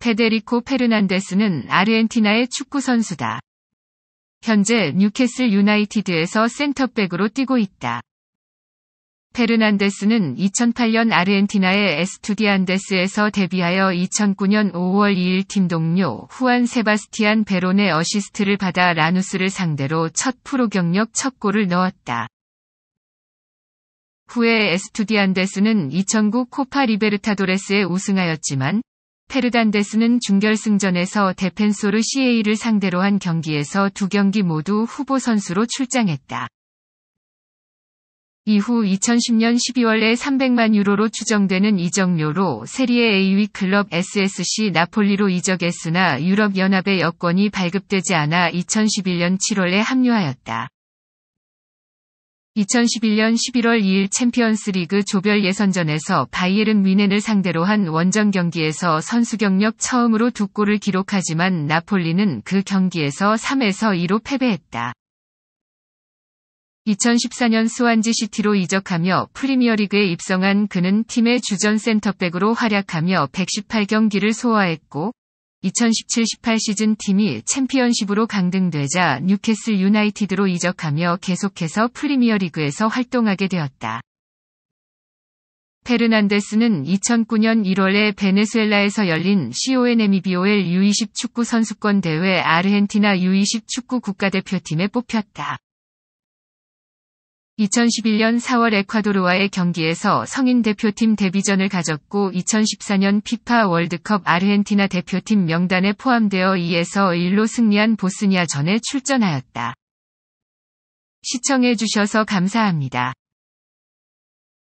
페데리코 페르난데스는 아르헨티나의 축구 선수다. 현재 뉴캐슬 유나이티드에서 센터백으로 뛰고 있다. 페르난데스는 2008년 아르헨티나의 에스투디안데스에서 데뷔하여 2009년 5월 2일 팀 동료 후안 세바스티안 베론의 어시스트를 받아 라누스를 상대로 첫 프로 경력 첫 골을 넣었다. 후에 에스투디안데스는 2009 코파 리베르타도레스에 우승하였지만 페르단데스는 중결승전에서 데펜소르 CA를 상대로 한 경기에서 두 경기 모두 후보 선수로 출장했다. 이후 2010년 12월에 300만 유로로 추정되는 이적료로 세리에 A위 클럽 SSC 나폴리로 이적했으나 유럽연합의 여권이 발급되지 않아 2011년 7월에 합류하였다. 2011년 11월 2일 챔피언스 리그 조별 예선전에서 바이에른 위넨을 상대로 한 원정 경기에서 선수 경력 처음으로 두 골을 기록하지만 나폴리는 그 경기에서 3에서 2로 패배했다. 2014년 스완지 시티로 이적하며 프리미어리그에 입성한 그는 팀의 주전 센터백으로 활약하며 118경기를 소화했고 2017-18 시즌 팀이 챔피언십으로 강등되자 뉴캐슬 유나이티드로 이적하며 계속해서 프리미어리그에서 활동하게 되었다. 페르난데스는 2009년 1월에 베네수엘라에서 열린 CONMEBOL U20 축구 선수권 대회 아르헨티나 U20 축구 국가대표팀에 뽑혔다. 2011년 4월 에콰도르와의 경기에서 성인 대표팀 데뷔전을 가졌고 2014년 피파 월드컵 아르헨티나 대표팀 명단에 포함되어 2에서 1로 승리한 보스니아전에 출전하였다. 시청해주셔서 감사합니다.